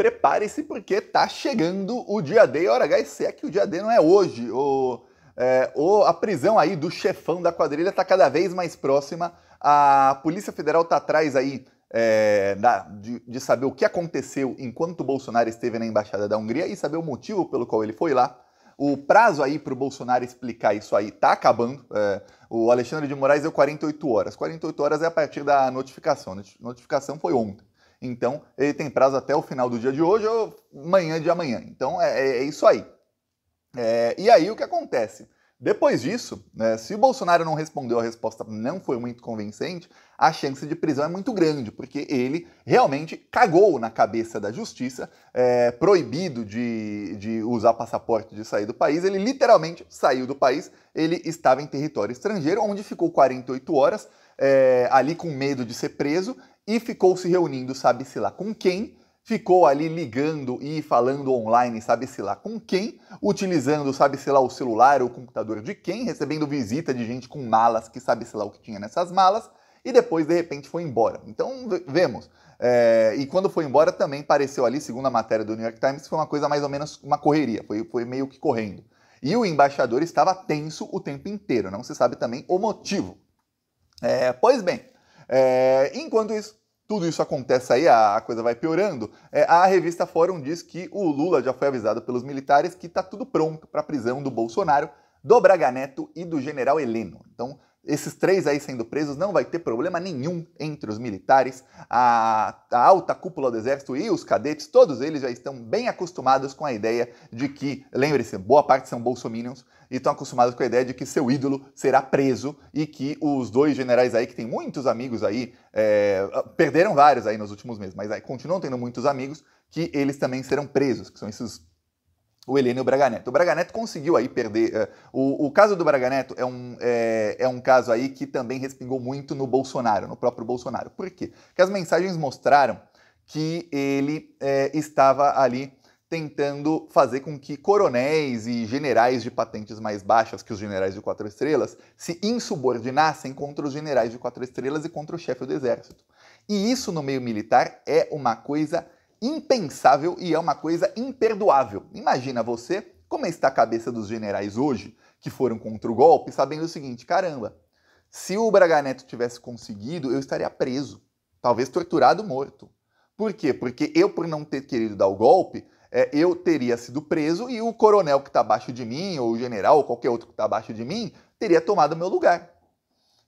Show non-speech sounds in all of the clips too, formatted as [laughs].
prepare-se porque está chegando o dia D Ora, guys, se é que o dia D não é hoje. O, é, o, a prisão aí do chefão da quadrilha está cada vez mais próxima. A Polícia Federal está atrás aí é, da, de, de, saber o que aconteceu enquanto Bolsonaro esteve na Embaixada da Hungria e saber o motivo pelo qual ele foi lá. O prazo aí para o Bolsonaro explicar isso aí está acabando. É, o Alexandre de Moraes deu 48 horas. 48 horas é a partir da notificação. A notificação foi ontem. Então, ele tem prazo até o final do dia de hoje ou manhã de amanhã. Então, é, é, é isso aí. É, e aí, o que acontece? Depois disso, né, se o Bolsonaro não respondeu, a resposta não foi muito convincente, a chance de prisão é muito grande, porque ele realmente cagou na cabeça da justiça, é, proibido de, de usar passaporte de sair do país. Ele literalmente saiu do país, ele estava em território estrangeiro, onde ficou 48 horas é, ali com medo de ser preso e ficou se reunindo, sabe-se lá com quem, ficou ali ligando e falando online, sabe-se lá com quem, utilizando, sabe-se lá, o celular ou o computador de quem, recebendo visita de gente com malas, que sabe-se lá o que tinha nessas malas, e depois, de repente, foi embora. Então, vemos. É, e quando foi embora, também pareceu ali, segundo a matéria do New York Times, foi uma coisa mais ou menos uma correria, foi, foi meio que correndo. E o embaixador estava tenso o tempo inteiro, não se sabe também o motivo. É, pois bem, é, enquanto isso, tudo isso acontece aí, a coisa vai piorando. É, a revista Fórum diz que o Lula já foi avisado pelos militares que está tudo pronto para a prisão do Bolsonaro, do Braga Neto e do general Heleno. Então, esses três aí sendo presos, não vai ter problema nenhum entre os militares. A, a, alta cúpula do exército e os cadetes, todos eles já estão bem acostumados com a ideia de que, lembre-se, boa parte são bolsominions, e estão acostumados com a ideia de que seu ídolo será preso e que os dois generais aí, que tem muitos amigos aí, é, perderam vários aí nos últimos meses, mas aí continuam tendo muitos amigos, que eles também serão presos, que são esses o Heleno e o Braga Neto. O Braga Neto conseguiu aí perder. Uh, o, o, caso do Braga Neto é um, é, é, um caso aí que também respingou muito no Bolsonaro, no próprio Bolsonaro. Por quê? Porque as mensagens mostraram que ele é, estava ali tentando fazer com que coronéis e generais de patentes mais baixas que os generais de quatro estrelas se insubordinassem contra os generais de quatro estrelas e contra o chefe do exército. E isso no meio militar é uma coisa impensável e é uma coisa imperdoável. Imagina você como está a cabeça dos generais hoje, que foram contra o golpe, sabendo o seguinte: caramba, se o Braga Neto tivesse conseguido, eu estaria preso, talvez torturado, morto. Por quê? Porque eu, por não ter querido dar o golpe, é, eu teria sido preso e o coronel que está abaixo de mim, ou o general, ou qualquer outro que está abaixo de mim, teria tomado meu lugar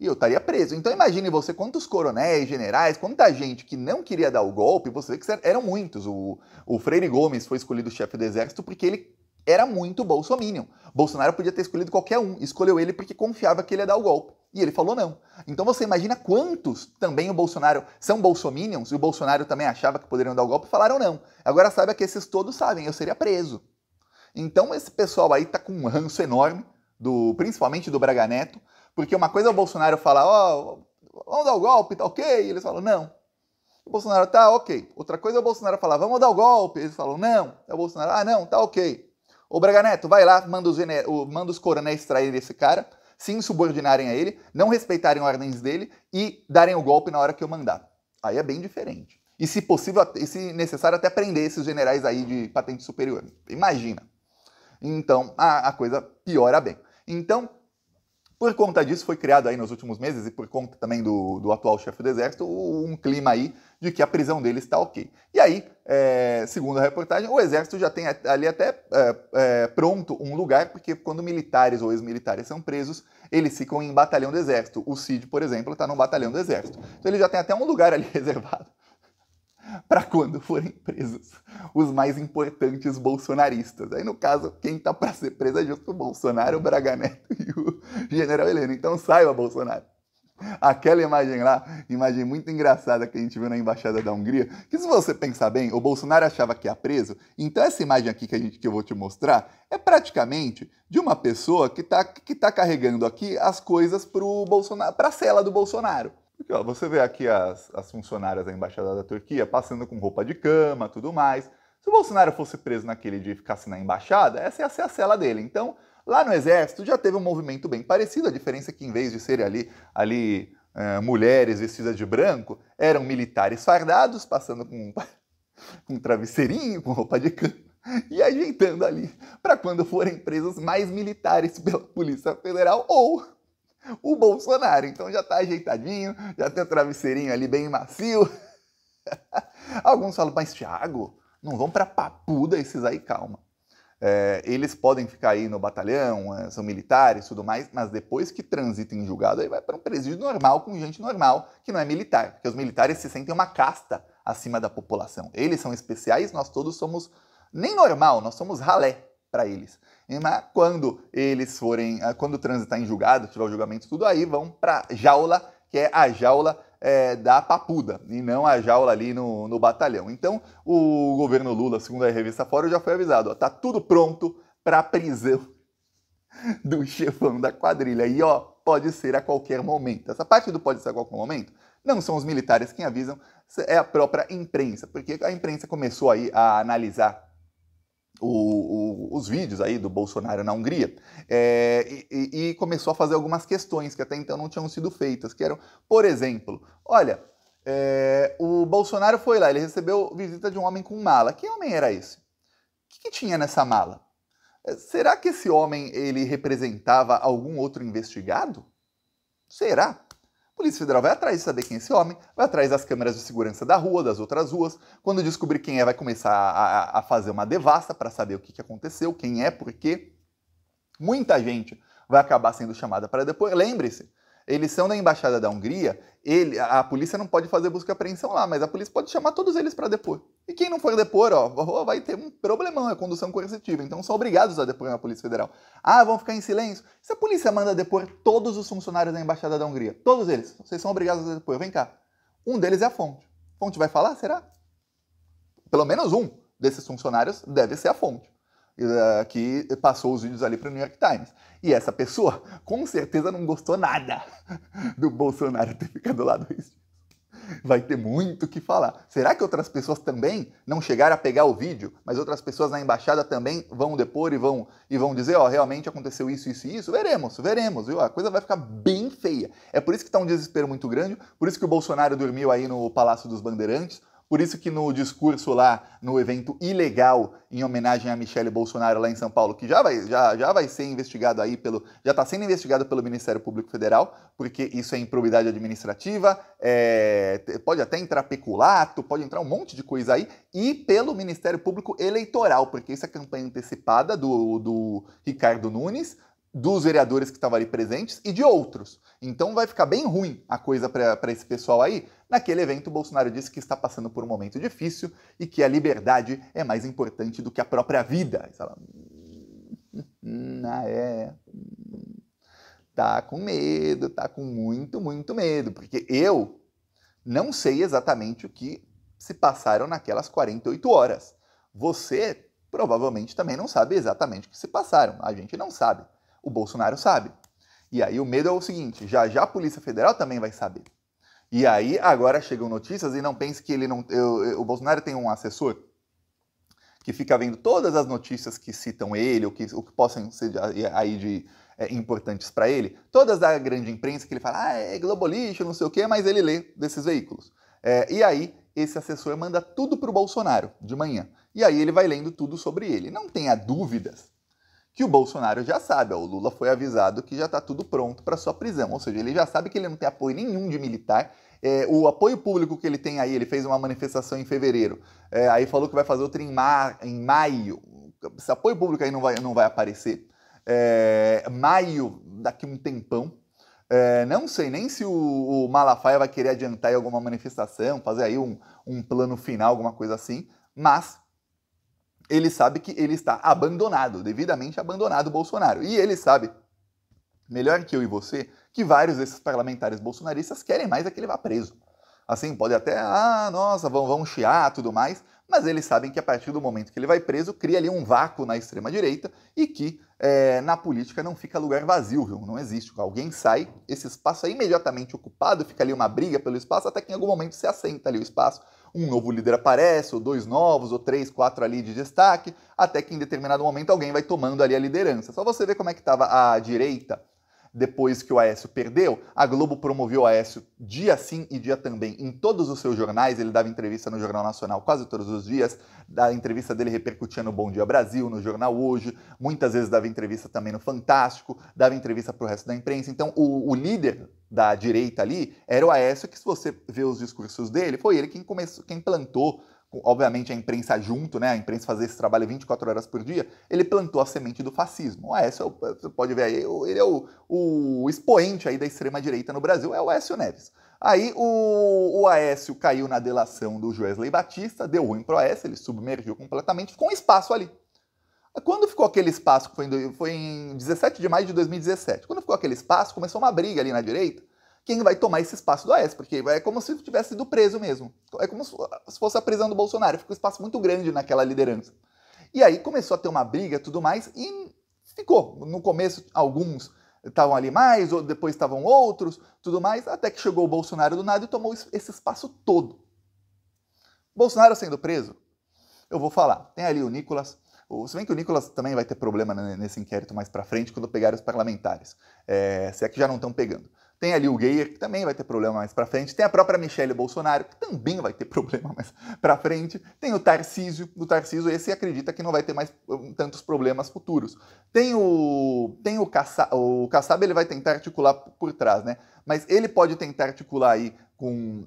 e eu estaria preso. Então imagine você quantos coronéis, generais, quanta gente que não queria dar o golpe, você que eram muitos. O, o Freire Gomes foi escolhido chefe do exército porque ele era muito bolsominion. Bolsonaro podia ter escolhido qualquer um, escolheu ele porque confiava que ele ia dar o golpe. E ele falou não. Então você imagina quantos também o Bolsonaro são bolsominions e o Bolsonaro também achava que poderiam dar o golpe e falaram não. Agora saiba que esses todos sabem, eu seria preso. Então esse pessoal aí tá com um ranço enorme, do, principalmente do Braga Neto, porque uma coisa é o Bolsonaro falar, ó, oh, vamos dar o golpe, tá ok? E eles falam, não. O Bolsonaro, tá ok. Outra coisa é o Bolsonaro falar, vamos dar o golpe. Eles falam, não. É o Bolsonaro, ah, não, tá ok. O Braga Neto, vai lá, manda os, manda os coronéis traírem esse cara, se insubordinarem a ele, não respeitarem ordens dele e darem o golpe na hora que eu mandar. Aí é bem diferente. E se possível, e se necessário, até prender esses generais aí de patente superior. Imagina. Então, a, a coisa piora bem. Então, por conta disso, foi criado aí nos últimos meses e por conta também do, do atual chefe do exército, um clima aí de que a prisão dele está ok. E aí, é, segundo a reportagem, o exército já tem ali até é, é, pronto um lugar, porque quando militares ou ex-militares são presos, eles ficam em batalhão do exército. O Cid, por exemplo, está no batalhão do exército. Então ele já tem até um lugar ali [laughs] reservado para quando forem presos os mais importantes bolsonaristas. Aí, no caso, quem tá para ser preso é justo o Bolsonaro, o Braga Neto e o General Heleno. Então saiba, Bolsonaro. Aquela imagem lá, imagem muito engraçada que a gente viu na embaixada da Hungria, que se você pensar bem, o Bolsonaro achava que ia preso, então essa imagem aqui que, a gente, que eu vou te mostrar é praticamente de uma pessoa que está que tá carregando aqui as coisas para para a cela do Bolsonaro. Porque ó, você vê aqui as, as funcionárias da Embaixada da Turquia passando com roupa de cama, tudo mais. Se o Bolsonaro fosse preso naquele dia e ficasse na embaixada, essa ia ser a cela dele. Então, lá no Exército já teve um movimento bem parecido, a diferença é que em vez de serem ali, ali é, mulheres vestidas de branco, eram militares fardados, passando com, [laughs] com um travesseirinho, com roupa de cama, e ajeitando ali para quando forem presos mais militares pela Polícia Federal ou o Bolsonaro. Então já está ajeitadinho, já tem o travesseirinho ali bem macio. [laughs] Alguns falam, mas Thiago, não vão para papuda esses aí, calma. É, eles podem ficar aí no batalhão, é, são militares tudo mais, mas depois que transitam em julgado, aí vai para um presídio normal com gente normal, que não é militar, porque os militares se sentem uma casta acima da população. Eles são especiais, nós todos somos nem normal, nós somos ralé, para eles. Mas quando eles forem, ah, quando o trânsito está em julgado, tiver o julgamento tudo, aí vão para jaula, que é a jaula é, da papuda e não a jaula ali no, no batalhão. Então, o governo Lula, segundo a revista Fora, já foi avisado, ó, tá tudo pronto para prisão [laughs] do chefão da quadrilha. E ó, pode ser a qualquer momento. Essa parte do pode ser a qualquer momento não são os militares quem avisam, é a própria imprensa, porque a imprensa começou aí a analisar o, o, os vídeos aí do Bolsonaro na Hungria é, e, e, começou a fazer algumas questões que até então não tinham sido feitas, que eram, por exemplo, olha, é, o Bolsonaro foi lá, ele recebeu visita de um homem com mala. Que homem era esse? O que, que tinha nessa mala? É, será que esse homem ele representava algum outro investigado? Será? Polícia Federal vai atrás de saber quem é esse homem, vai atrás das câmeras de segurança da rua, das outras ruas. Quando descobrir quem é, vai começar a, a fazer uma devasta para saber o que, que aconteceu, quem é, por quê. Muita gente vai acabar sendo chamada para depois. Lembre-se, eles são da embaixada da Hungria, ele, a polícia não pode fazer busca e apreensão lá, mas a polícia pode chamar todos eles para depor. E quem não for depor, ó, vai ter um problemão, é condução coercitiva. Então são obrigados a depor na Polícia Federal. Ah, vão ficar em silêncio? Se a polícia manda depor todos os funcionários da embaixada da Hungria, todos eles, vocês são obrigados a depor. Vem cá. Um deles é a fonte. Fonte vai falar, será? Pelo menos um desses funcionários deve ser a fonte. Eh, que passou os vídeos ali para o New York Times. E essa pessoa, com certeza, não gostou nada [laughs] do Bolsonaro ter ficado lá dois vai ter muito o que falar. Será que outras pessoas também não chegaram a pegar o vídeo, mas outras pessoas na embaixada também vão depor e vão e vão dizer, ó, oh, realmente aconteceu isso, isso e isso? Veremos, veremos, viu? A coisa vai ficar bem feia. É por isso que está um desespero muito grande, por isso que o Bolsonaro dormiu aí no Palácio dos Bandeirantes, por isso que no discurso lá, no evento ilegal em homenagem a Michele Bolsonaro lá em São Paulo, que já vai, já, já vai ser investigado aí pelo. já está sendo investigado pelo Ministério Público Federal, porque isso é improbidade administrativa, é, pode até entrar peculato, pode entrar um monte de coisa aí, e pelo Ministério Público Eleitoral, porque isso é campanha antecipada do, do Ricardo Nunes dos vereadores que estavam ali presentes e de outros. Então vai ficar bem ruim a coisa para esse pessoal aí. Naquele evento, o Bolsonaro disse que está passando por um momento difícil e que a liberdade é mais importante do que a própria vida. Ela... Hum, ah, é. Tá com medo, tá com muito, muito medo, porque eu não sei exatamente o que se passaram naquelas 48 horas. Você provavelmente também não sabe exatamente o que se passaram. A gente não sabe. O Bolsonaro sabe. E aí o medo é o seguinte: já já a Polícia Federal também vai saber. E aí agora chegam notícias e não pense que ele não. Eu, eu, o Bolsonaro tem um assessor que fica vendo todas as notícias que citam ele, ou que, o que possam ser aí de é, importantes para ele, todas da grande imprensa que ele fala, ah, é globalista, não sei o quê, mas ele lê desses veículos. É, e aí esse assessor manda tudo para o Bolsonaro de manhã. E aí ele vai lendo tudo sobre ele. Não tenha dúvidas que o Bolsonaro já sabe. o Lula foi avisado que já está tudo pronto para sua prisão. Ou seja, ele já sabe que ele não tem apoio nenhum de militar. É, o apoio público que ele tem aí, ele fez uma manifestação em fevereiro, é, aí falou que vai fazer outra em, ma em maio. Esse apoio público aí não vai, não vai aparecer. É, maio, daqui um tempão. É, não sei nem se o, o, Malafaia vai querer adiantar aí alguma manifestação, fazer aí um, um plano final, alguma coisa assim, mas ele sabe que ele está abandonado, devidamente abandonado o Bolsonaro. E ele sabe, melhor que eu e você, que vários desses parlamentares bolsonaristas querem mais é que ele vá preso. Assim, pode até, ah, nossa, vão, vão chiar tudo mais, mas eles sabem que a partir do momento que ele vai preso, cria ali um vácuo na extrema-direita e que é, na política não fica lugar vazio, viu? não existe. Alguém sai, esse espaço é imediatamente ocupado, fica ali uma briga pelo espaço, até que em algum momento se assenta ali o espaço um novo líder aparece, ou dois novos, ou três, quatro ali de destaque, até que em determinado momento alguém vai tomando ali a liderança. Só você ver como é que estava a direita depois que o Aécio perdeu, a Globo promoveu o Aécio dia sim e dia também em todos os seus jornais. Ele dava entrevista no Jornal Nacional quase todos os dias. A entrevista dele repercutia no Bom Dia Brasil, no Jornal Hoje. Muitas vezes dava entrevista também no Fantástico, dava entrevista para o resto da imprensa. Então, o, o líder da direita ali era o Aécio, que se você vê os discursos dele, foi ele quem começou, quem plantou obviamente a imprensa junto, né, a imprensa fazer esse trabalho 24 horas por dia, ele plantou a semente do fascismo. O Aécio, é você pode ver aí, ele é o, o expoente aí da extrema-direita no Brasil, é o Aécio Neves. Aí o, o Aécio caiu na delação do Joesley Batista, deu ruim pro Aécio, ele submergiu completamente, ficou um espaço ali. Quando ficou aquele espaço, foi em, foi em 17 de maio de 2017, quando ficou aquele espaço, começou uma briga ali na direita, quem vai tomar esse espaço do Aécio, porque é como se tivesse sido preso mesmo. É como se fosse a prisão do Bolsonaro, fica um espaço muito grande naquela liderança. E aí começou a ter uma briga tudo mais, e ficou. No começo, alguns estavam ali mais, ou depois estavam outros, tudo mais, até que chegou o Bolsonaro do nada e tomou esse espaço todo. Bolsonaro sendo preso, eu vou falar, tem ali o Nicolas, se bem que o Nicolas também vai ter problema nesse inquérito mais para frente, quando pegar os parlamentares, é, se é que já não estão pegando. Tem ali o Geyer, que também vai ter problema mais para frente. Tem a própria Michelle Bolsonaro, que também vai ter [laughs] problema mais para frente. Tem o Tarcísio, o Tarcísio esse acredita que não vai ter mais hum, tantos problemas futuros. Tem o tem o Kassab, o Kassab ele vai tentar articular por trás, né? Mas ele pode tentar articular aí com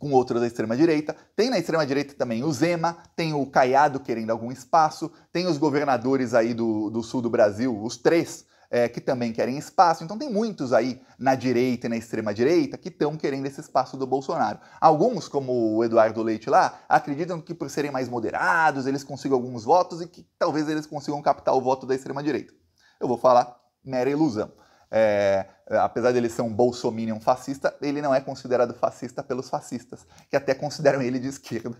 com outros da extrema-direita. Tem na extrema-direita também o Zema, tem o Caiado querendo algum espaço, tem os governadores aí do, do sul do Brasil, os três, é, que também querem espaço. Então tem muitos aí na direita e na extrema direita que estão querendo esse espaço do Bolsonaro. Alguns, como o Eduardo Leite lá, acreditam que por serem mais moderados eles consigam alguns votos e que talvez eles consigam captar o voto da extrema direita. Eu vou falar mera ilusão. É, apesar ele ser um bolsominion fascista, ele não é considerado fascista pelos fascistas, que até consideram ele de esquerda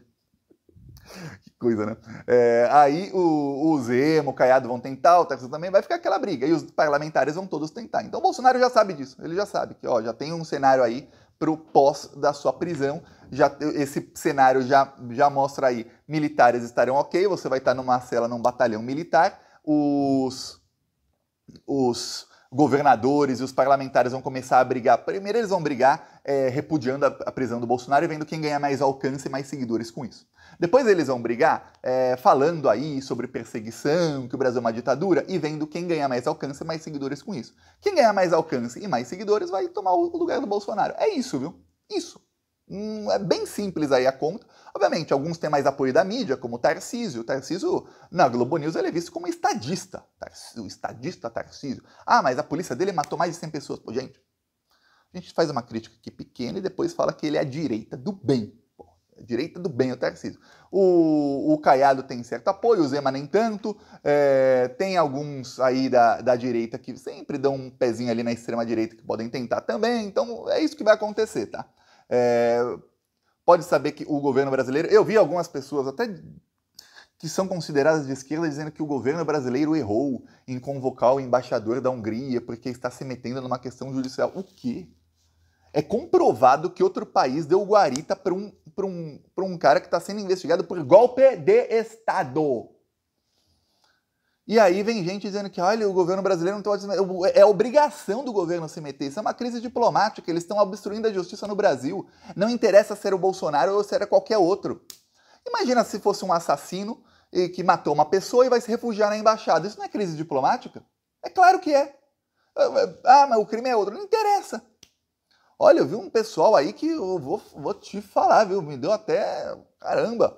que coisa, né? É, aí o, o Zemo, o Caiado vão tentar, o Texas também, vai ficar aquela briga. E os parlamentares vão todos tentar. Então o Bolsonaro já sabe disso. Ele já sabe que ó, já tem um cenário aí para o pós da sua prisão. Já, esse cenário já, já mostra aí, militares estarão ok, você vai estar numa cela, num batalhão militar. Os, os governadores e os parlamentares vão começar a brigar. Primeiro eles vão brigar é, repudiando a, a, prisão do Bolsonaro e vendo quem ganha mais alcance e mais seguidores com isso. Depois eles vão brigar é, falando aí sobre perseguição, que o Brasil é uma ditadura, e vendo quem ganha mais alcance e mais seguidores com isso. Quem ganha mais alcance e mais seguidores vai tomar o lugar do Bolsonaro. É isso, viu? Isso. Hum, é bem simples aí a conta. Obviamente, alguns têm mais apoio da mídia, como o Tarcísio. O Tarcísio, na Globo News, ele é visto como estadista. O estadista Tarcísio. Ah, mas a polícia dele matou mais de 100 pessoas. Pô, gente, a gente faz uma crítica aqui pequena e depois fala que ele é a direita do bem. Pô, é a direita do bem, é o Tarcísio. O, o Caiado tem certo apoio, o Zema nem tanto. É, tem alguns aí da, da direita que sempre dão um pezinho ali na extrema direita que podem tentar também. Então é isso que vai acontecer, tá? É, pode saber que o governo brasileiro. Eu vi algumas pessoas até que são consideradas de esquerda, dizendo que o governo brasileiro errou em convocar o embaixador da Hungria porque está se metendo numa questão judicial. O quê? é comprovado que outro país deu guarita para um, um, um cara que está sendo investigado por golpe de Estado. E aí vem gente dizendo que, olha, o governo brasileiro não pode é, é obrigação do governo se meter. Isso é uma crise diplomática. Eles estão obstruindo a justiça no Brasil. Não interessa ser o Bolsonaro ou se era qualquer outro. Imagina se fosse um assassino que matou uma pessoa e vai se refugiar na embaixada. Isso não é crise diplomática? É claro que é. Ah, mas o crime é outro. Não interessa. Olha, eu vi um pessoal aí que eu vou, vou te falar, viu? Me deu até. Caramba!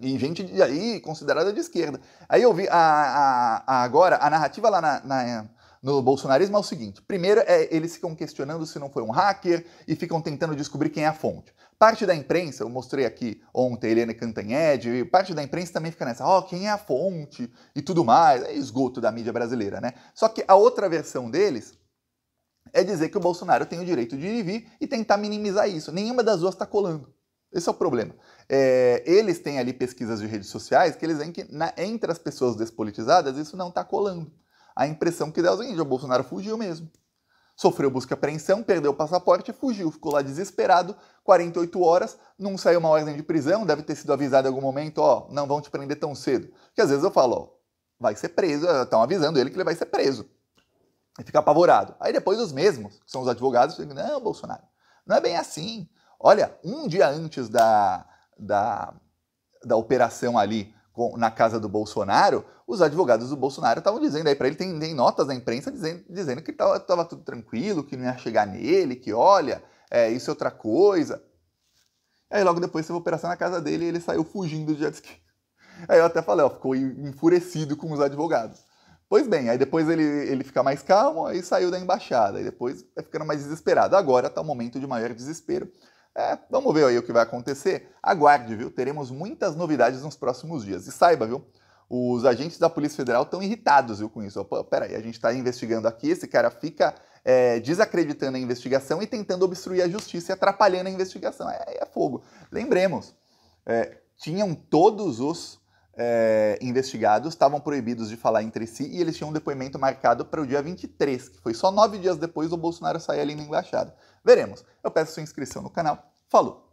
E gente de aí considerada de esquerda. Aí eu vi a, a, a agora, a narrativa lá na, na, no bolsonarismo é o seguinte: primeiro, é, eles ficam questionando se não foi um hacker e ficam tentando descobrir quem é a fonte. Parte da imprensa, eu mostrei aqui ontem Helena Cantanhede, parte da imprensa também fica nessa, ó, oh, quem é a fonte e tudo mais, é esgoto da mídia brasileira, né? Só que a outra versão deles é dizer que o Bolsonaro tem o direito de ir e vir e tentar minimizar isso. Nenhuma das duas está colando. Esse é o problema. É, eles têm ali pesquisas de redes sociais que eles veem que na, entre as pessoas despolitizadas isso não está colando. A impressão que dá é o seguinte: o Bolsonaro fugiu mesmo. Sofreu busca e apreensão, perdeu o passaporte e fugiu. Ficou lá desesperado, 48 horas, não saiu uma ordem de prisão, deve ter sido avisado em algum momento, ó, não vão te prender tão cedo. Porque às vezes eu falo, ó, vai ser preso, estão avisando ele que ele vai ser preso e fica apavorado. Aí depois os mesmos, que são os advogados, ficam, não, Bolsonaro, não é bem assim. Olha, um dia antes da, da, da operação ali com, na casa do Bolsonaro, os advogados do Bolsonaro estavam dizendo aí para ele, tem, tem, notas na imprensa dizendo, dizendo que estava tudo tranquilo, que não ia chegar nele, que olha, é, isso é outra coisa. Aí logo depois teve a operação na casa dele e ele saiu fugindo do jet ski. Aí eu até falei, ó, ficou enfurecido com os advogados. Pois bem, aí depois ele, ele fica mais calmo, aí saiu da embaixada, e depois vai ficando mais desesperado. Agora está o um momento de maior desespero. É, vamos ver aí o que vai acontecer. Aguarde, viu? Teremos muitas novidades nos próximos dias. E saiba, viu? Os agentes da Polícia Federal estão irritados, viu, com isso. pera peraí, a gente está investigando aqui, esse cara fica é, desacreditando a investigação e tentando obstruir a justiça e atrapalhando a investigação. É, é fogo. Lembremos, é, tinham todos os é, investigados estavam proibidos de falar entre si e eles tinham um depoimento marcado para o dia 23, que foi só nove dias depois do Bolsonaro sair ali na embaixada. Veremos. Eu peço sua inscrição no canal. Falou!